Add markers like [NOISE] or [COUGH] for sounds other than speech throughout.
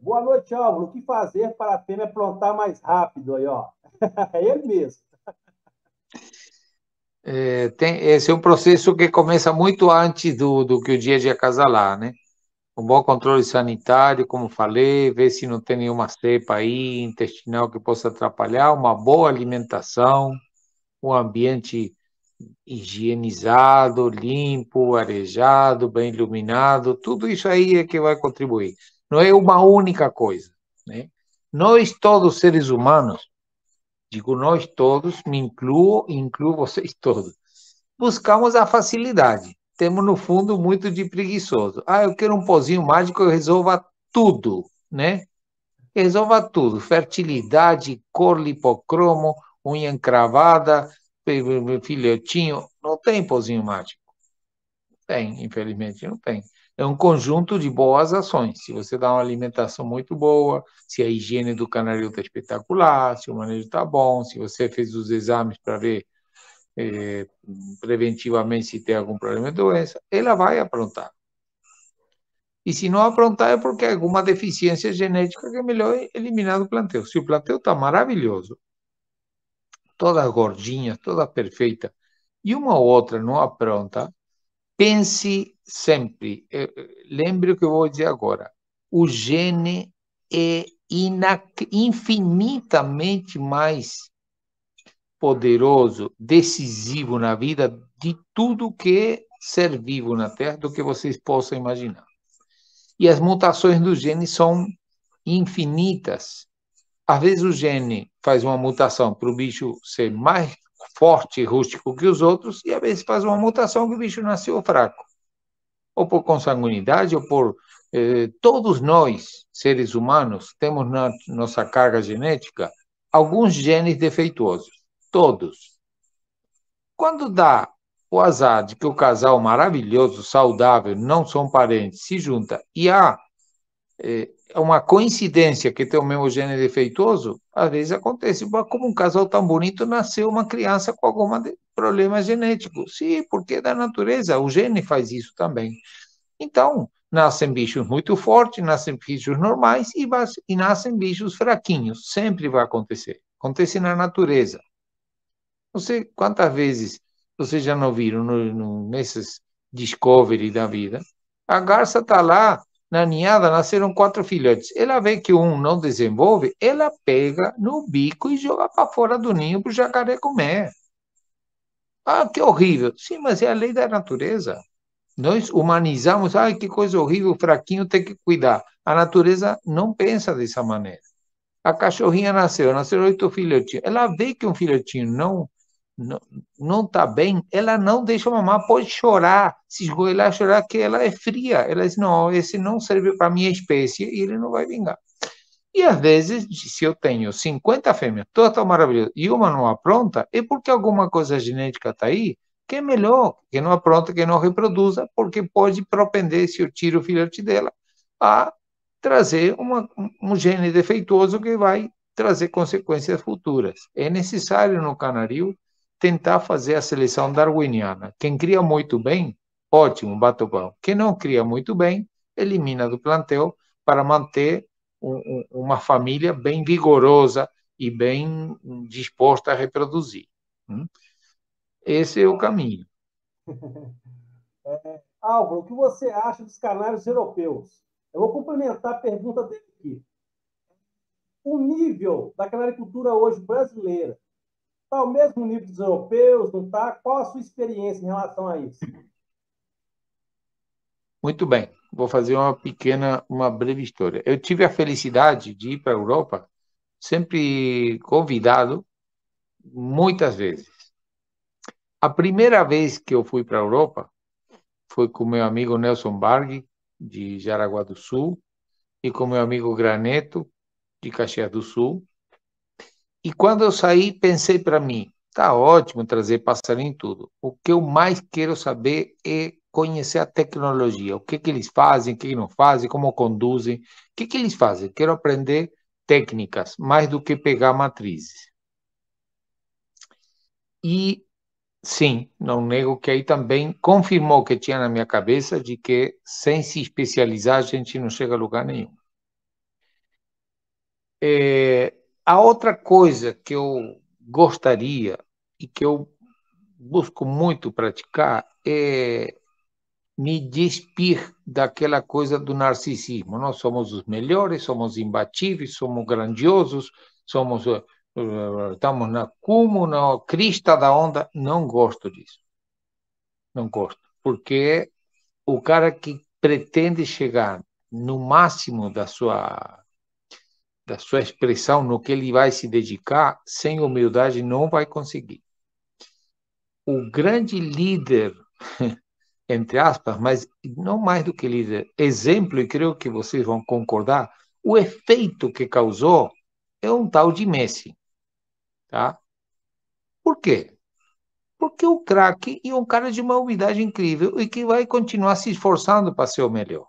boa noite, Álvaro. O que fazer para a fêmea plantar mais rápido aí, ó? [LAUGHS] É ele mesmo. É, tem, esse é um processo que começa muito antes do, do que o dia de acasalar, né? Um bom controle sanitário, como falei, ver se não tem nenhuma cepa aí, intestinal que possa atrapalhar, uma boa alimentação, um ambiente higienizado, limpo, arejado, bem iluminado, tudo isso aí é que vai contribuir não é uma única coisa. Né? Nós todos seres humanos, digo nós todos, me incluo incluo vocês [LAUGHS] todos, buscamos a facilidade. Temos no fundo muito de preguiçoso. Ah, eu quero um pozinho mágico que resolva tudo, né? resolva tudo, fertilidade, cor lipocromo, unha encravada, filhotinho, não tem pozinho mágico. Tem, infelizmente, não tem é um conjunto de boas ações. Se você dá uma alimentação muito boa, se a higiene do canário está espetacular, se o manejo está bom, se você fez os exames para ver eh, preventivamente se tem algum problema de doença, ela vai aprontar. E se não aprontar é porque alguma deficiência genética que é melhor eliminar do plantel. Se o plantel está maravilhoso, toda gordinha, toda perfeita, e uma ou outra não apronta, Pense sempre, lembre o que eu vou dizer agora: o gene é infinitamente mais poderoso, decisivo na vida de tudo que é ser vivo na Terra do que vocês possam imaginar. E as mutações do gene são infinitas. Às vezes o gene faz uma mutação para o bicho ser mais forte e rústico que os outros, e às vezes faz uma mutação que o bicho nasceu fraco. Ou por consanguinidade, ou por. Eh, todos nós, seres humanos, temos na nossa carga genética alguns genes defeituosos. Todos. Quando dá o azar de que o casal maravilhoso, saudável, não são parentes, se junta e há eh, é uma coincidência que tem o mesmo gene defeituoso, às vezes acontece. Como um casal tão bonito, nasceu uma criança com algum problema genético. Sim, porque é da natureza, o gene faz isso também. Então, nascem bichos muito fortes, nascem bichos normais e, e nascem bichos fraquinhos. Sempre vai acontecer. Acontece na natureza. Não sei quantas vezes vocês já não viram no, no, nesses Discovery da vida. A garça está lá na ninhada nasceram quatro filhotes. Ela vê que um não desenvolve, ela pega no bico e joga para fora do ninho para o jacaré comer. Ah, que horrível. Sim, mas é a lei da natureza. Nós humanizamos, ai, que coisa horrível, fraquinho tem que cuidar. A natureza não pensa dessa maneira. A cachorrinha nasceu, nasceram oito filhotinhos. Ela vê que um filhotinho não não está bem, ela não deixa mamãe pode chorar, se esgoelar, chorar, que ela é fria. Ela diz, não, esse não serve para a minha espécie e ele não vai vingar. E às vezes, se eu tenho 50 fêmeas, todas estão maravilhosas, e uma não apronta, é porque alguma coisa genética está aí que é melhor, que não apronta, que não reproduza, porque pode propender, se eu tiro o filhote dela, a trazer uma, um gene defeituoso que vai trazer consequências futuras. É necessário no canaril tentar fazer a seleção darwiniana. Quem cria muito bem, ótimo, bate o pão. Quem não cria muito bem, elimina do plantel para manter um, um, uma família bem vigorosa e bem disposta a reproduzir. Hum? Esse é o caminho. [LAUGHS] É, Álvaro, o que você acha dos canários europeus? Eu vou complementar a pergunta dele aqui. O nível da canaricultura hoje brasileira Está ao mesmo nível dos europeus, não está? Qual a sua experiência em relação a isso? Muito bem, vou fazer uma pequena, uma breve história. Eu tive a felicidade de ir para a Europa, sempre convidado, muitas vezes. A primeira vez que eu fui para a Europa foi com meu amigo Nelson Barg, de Jaraguá do Sul, e com meu amigo Graneto, de Caxias do Sul, e quando eu saí, pensei para mim, tá ótimo trazer passarinho e tudo. O que eu mais quero saber é conhecer a tecnologia, o que que eles fazem, o que, que não fazem, como conduzem, o que que eles fazem. Quero aprender técnicas, mais do que pegar matrizes. E sim, não nego que aí também confirmou que tinha na minha cabeça de que sem se especializar a gente não chega a lugar nenhum. É, a outra coisa que eu gostaria e que eu busco muito praticar é me despir daquela coisa do narcisismo. Nós somos os melhores, somos imbatíveis, somos grandiosos, somos eh, estamos na cúmula, na crista da onda. Não gosto disso. Não gosto, porque o cara que pretende chegar no máximo da sua da sua expressão, no que ele vai se dedicar, sem humildade não vai conseguir. O grande líder, [LAUGHS] entre aspas, mas não mais do que líder, exemplo, e creio que vocês vão concordar, o efeito que causou é um tal de Messi. Tá? Por quê? Porque o craque é um cara de uma humildade incrível e que vai continuar se esforçando para ser o melhor.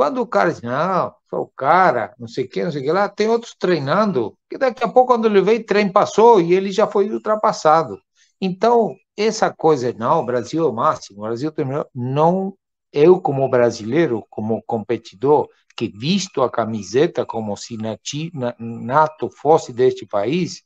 Quando o cara diz, não, foi o cara, não sei o que, não sei o que lá, tem outros treinando, que daqui a pouco, quando ele veio, o trem passou e ele já foi ultrapassado. Então, essa coisa, não, o Brasil é o máximo, o Brasil terminou. Não, eu como brasileiro, como competidor, que visto a camiseta como se nati, nato fosse deste país,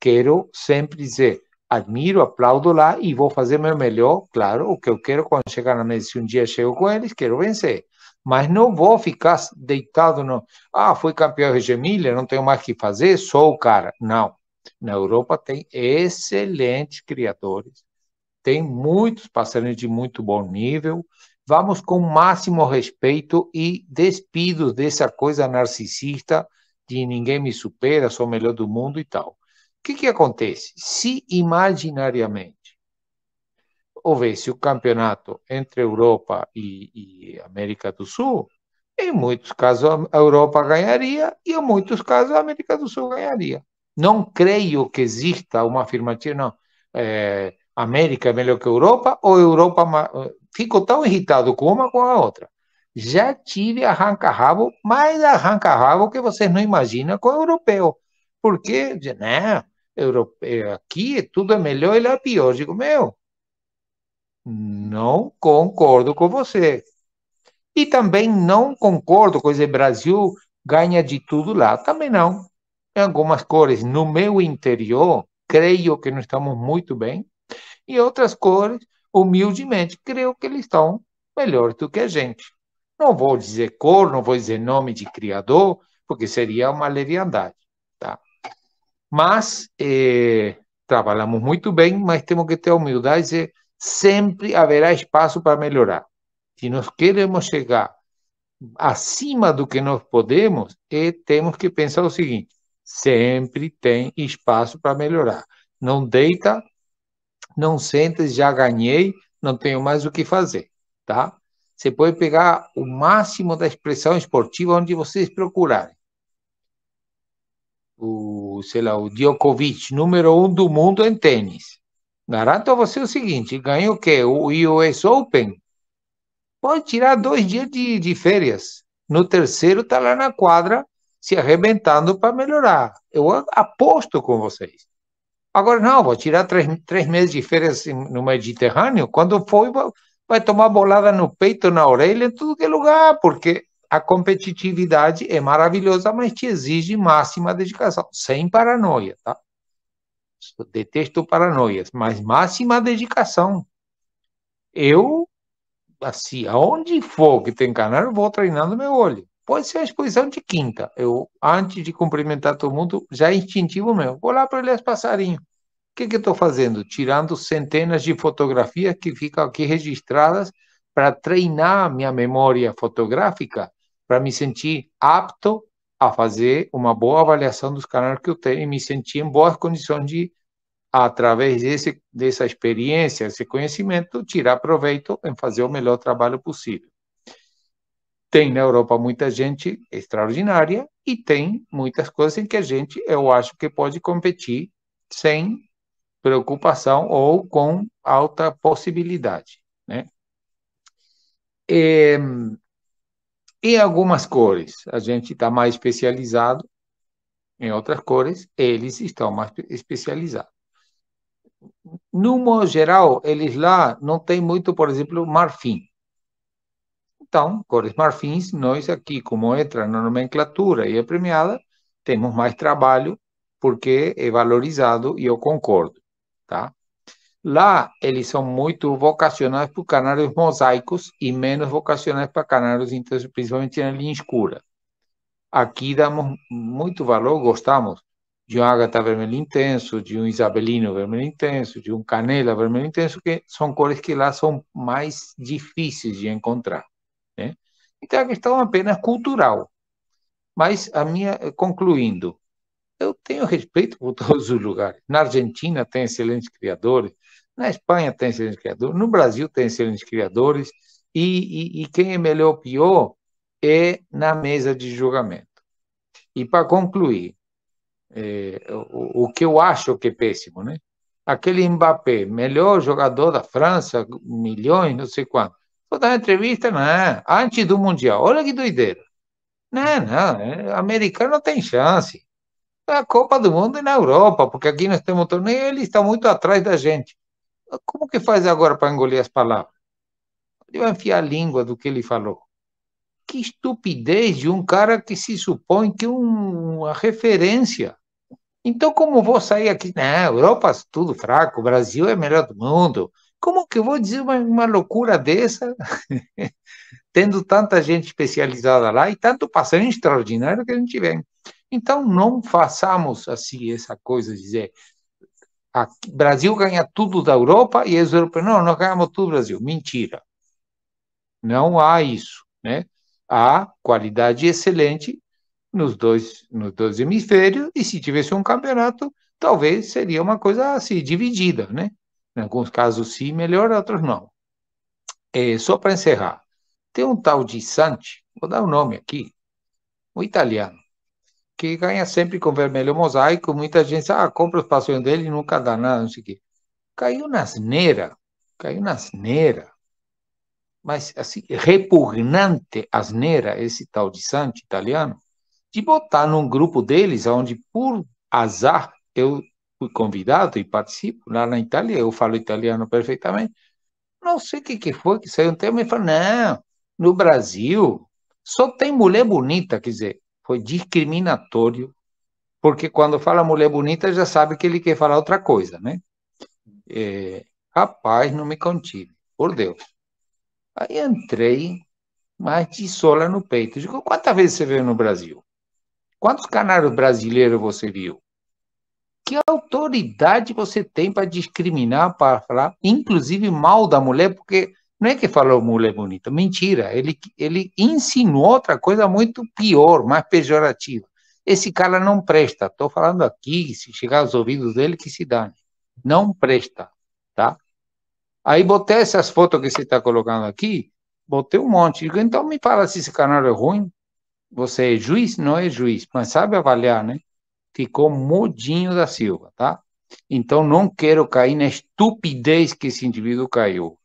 quero sempre dizer, admiro, aplaudo lá e vou fazer meu melhor, claro, o que eu quero quando chegar na mesa, se um dia chego com eles, quero vencer. Mas não vou ficar deitado no, ah, fui campeão de Gemília, não tenho mais o que fazer, sou o cara. Não. Na Europa tem excelentes criadores, tem muitos passarinhos de muito bom nível. Vamos com máximo respeito e despido dessa coisa narcisista de ninguém me supera, sou o melhor do mundo e tal que, que acontece? Se imaginariamente houvesse o um campeonato entre Europa e, e América do Sul, em muitos casos a Europa ganharia e em muitos casos a América do Sul ganharia. Não creio que exista uma afirmativa, não. É, América é melhor que Europa ou Europa. Fico tão irritado com uma com a outra. Já tive arranca-rabo, mais arranca-rabo que vocês não imaginam com o europeu. Porque, né? europeu, eh, aqui tudo é melhor e lá é pior. Eu digo, meu, não concordo com você. E também não concordo com esse Brasil ganha de tudo lá. Também não. Em algumas cores, no meu interior, creio que não estamos muito bem. E outras cores, humildemente, creio que eles estão melhor do que a gente. Não vou dizer cor, não vou dizer nome de criador, porque seria uma leviandade. Mas eh, trabalhamos muito bem, mas temos que ter a humildade de dizer, sempre haverá espaço para melhorar. Se nós queremos chegar acima do que nós podemos, eh, temos que pensar o seguinte: sempre tem espaço para melhorar. Não deita, não sente, já ganhei, não tenho mais o que fazer, tá? Você pode pegar o máximo da expressão esportiva onde vocês procurarem o, sei lá, o Djokovic, número um do mundo em tênis. Garanto a você o seguinte, ganha o quê? O US Open. Pode tirar dois dias de, de férias. No terceiro está lá na quadra se arrebentando para melhorar. Eu aposto com vocês. Agora não, vou tirar três, três meses de férias no Mediterrâneo. Quando foi, vai tomar bolada no peito, na orelha, em tudo que é lugar, porque a competitividade é maravilhosa, mas te exige máxima dedicação, sem paranoia, tá? Eu detesto paranoias, mas máxima dedicação. Eu, assim, aonde for que tem canal, eu vou treinando meu olho. Pode ser a exposição de quinta. Eu, antes de cumprimentar todo mundo, já é instintivo meu. Vou lá para olhar os passarinhos. O que, que eu estou fazendo? Tirando centenas de fotografias que ficam aqui registradas para treinar minha memória fotográfica para me sentir apto a fazer uma boa avaliação dos canais que eu tenho e me sentir em boas condições de, através desse, dessa experiência, esse conhecimento, tirar proveito em fazer o melhor trabalho possível. Tem na Europa muita gente extraordinária e tem muitas coisas em que a gente, eu acho que pode competir sem preocupação ou com alta possibilidade, né? Eh, e algumas cores. A gente está mais especializado em outras cores, eles estão mais especializados. No modo geral, eles lá não têm muito, por exemplo, marfim. Então, cores marfins, nós aqui, como entra na nomenclatura e é premiada, temos mais trabalho porque é valorizado e eu concordo, tá? Lá, eles são muito vocacionados para canários mosaicos e menos vocacionados para canários, intensos principalmente na linha escura. Aqui damos muito valor, gostamos de um ágata vermelho intenso, de um isabelino vermelho intenso, de um canela vermelho intenso, que são cores que lá são mais difíceis de encontrar. Né? Então, a questão é apenas cultural. Mas a minha, concluindo, eu tenho respeito por todos os lugares. Na Argentina tem excelentes criadores, na Espanha tem excelentes criadores, no Brasil tem excelentes criadores, e, e, e quem é melhor ou pior é na mesa de julgamento. E para concluir, é, o, o, que eu acho que é péssimo, né? Aquele Mbappé, melhor jogador da França, milhões, não sei quanto. Vou dar uma entrevista, não, é? antes do Mundial. Olha que doideira. Não, não, é, americano não tem chance a Copa do Mundo na Europa, porque aqui nós temos um torneio e ele está muito atrás da gente. Como que faz agora para engolir as palavras? Ele vai enfiar a língua do que ele falou. Que estupidez de um cara que se supõe que é uma referência. Então, como vou sair aqui? Na Europa, é tudo fraco, o Brasil é melhor do mundo. Como que eu vou dizer uma, uma loucura dessa, [LAUGHS] tendo tanta gente especializada lá e tanto passeio extraordinário que a gente vem? Então, não façamos assim essa coisa, dizer, o ah, Brasil ganha tudo da Europa e os europeus, não, nós ganhamos tudo do Brasil. Mentira. Não há isso, né? Há qualidade excelente nos dois, nos dois hemisférios e se tivesse um campeonato, talvez seria uma coisa assim, dividida, né? Em alguns casos sim, melhor, em outros não. É, só para encerrar, tem um tal de Santi, vou dar o um nome aqui, um italiano, que ganha sempre com vermelho mosaico. Muita gente ah, compra os passos dele e nunca dá nada, não sei o quê. Caiu na asneira, caiu na asneira. Mas, assim, repugnante asneira, esse tal de Santi italiano, de botar num grupo deles, onde por azar eu fui convidado e participo lá na Itália, eu falo italiano perfeitamente. Não sei o que, que foi que saiu um tema e falou: não, no Brasil só tem mulher bonita, quer dizer, foi discriminatório, porque quando fala mulher bonita já sabe que ele quer falar outra coisa, né? É, rapaz, não me contive, por Deus. Aí entrei, mas de sola no peito. Digo, quantas vezes você veio no Brasil? Quantos canários brasileiros você viu? Que autoridade você tem para discriminar, para falar, inclusive mal da mulher, porque não é que falou mulher é bonita, mentira. Ele, ele insinuou outra coisa muito pior, mais pejorativa. Esse cara não presta. Estou falando aqui, se chegar aos ouvidos dele, que se dane. Não presta, tá? Aí botei essas fotos que você está colocando aqui, botei um monte. Digo, então me fala se esse canal é ruim. Você é juiz? Não é juiz, mas sabe avaliar, né? Ficou modinho da Silva, tá? Então não quero cair na estupidez que esse indivíduo caiu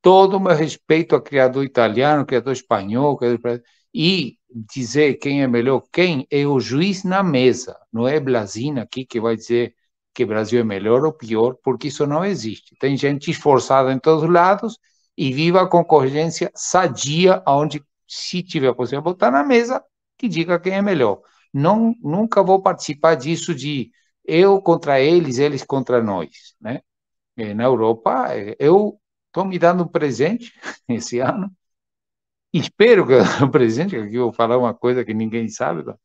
todo o meu respeito ao criador italiano, criador espanhol, criador... e dizer quem é melhor quem é o juiz na mesa, não é Blasina aqui que vai dizer que Brasil é melhor ou pior, porque isso não existe. Tem gente esforçada em todos os lados e viva a concorrência sadia, onde se tiver de botar na mesa, que diga quem é melhor. Não, nunca vou participar disso de eu contra eles, eles contra nós, né? Eh, na Europa, eh, eu estão me dando um presente [LAUGHS] esse ano. Espero que o presente, que aqui eu vou falar uma coisa que ninguém sabe, tá?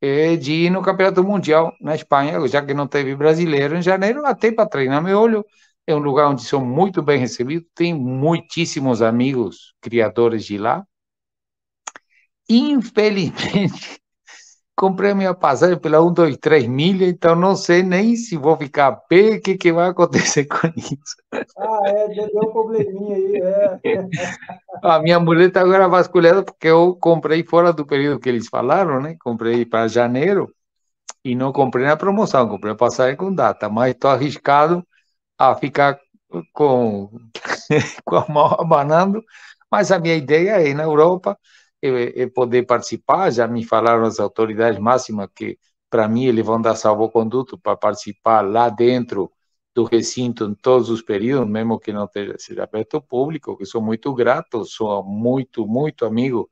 é de ir no Campeonato Mundial na Espanha, já que não teve brasileiro em janeiro, até para treinar meu olho. É um lugar onde sou muito bem recebido, tenho muitíssimos amigos criadores de lá. Infelizmente, comprei a minha passagem pela 1, 2, 3 milha, então não sei nem se vou ficar a pé, o que, que vai acontecer [LAUGHS] com isso. Ah, é, deu um probleminha aí, é. [LAUGHS] A minha mulher está agora vasculhada porque eu comprei fora do período que eles falaram, né? Comprei para janeiro e não comprei na promoção, comprei a passagem com data, mas estou arriscado a ficar com, [LAUGHS] com a mão abanando, mas a minha ideia é ir na Europa, poder participar. Já me falaram as autoridades máximas que, para mim, eles vão dar salvo-conduto para participar lá dentro do recinto em todos os períodos, mesmo que não seja aberto ao público, que sou muito grato, sou muito, muito amigo,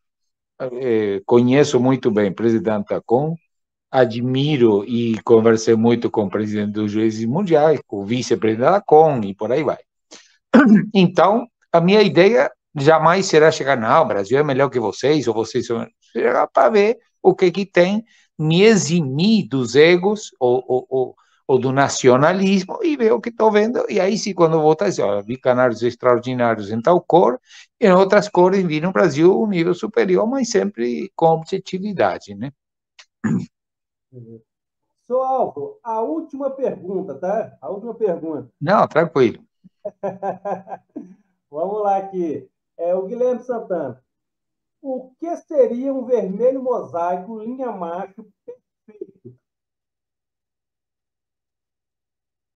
eh, conheço muito bem o presidente da CON, admiro e conversei muito com o presidente dos juízes mundiais, com o vice-presidente da CON e por aí vai. [CLEARS THROAT] Então, a minha ideia jamais será chegar, não, o Brasil é melhor que vocês, ou vocês são. para ver o que, que tem, me eximir dos egos ou, ou, ou, ou do nacionalismo e ver o que estou vendo. E aí, se quando voltar, assim, olha, vi canários extraordinários em tal cor, e em outras cores vi no Brasil um nível superior, mas sempre com objetividade, né? [CLEARS THROAT] Sou alto. a última pergunta, tá? A última pergunta. Não, tranquilo. [LAUGHS] Vamos lá aqui. É, o Guilherme Santana. O que seria um vermelho mosaico linha macho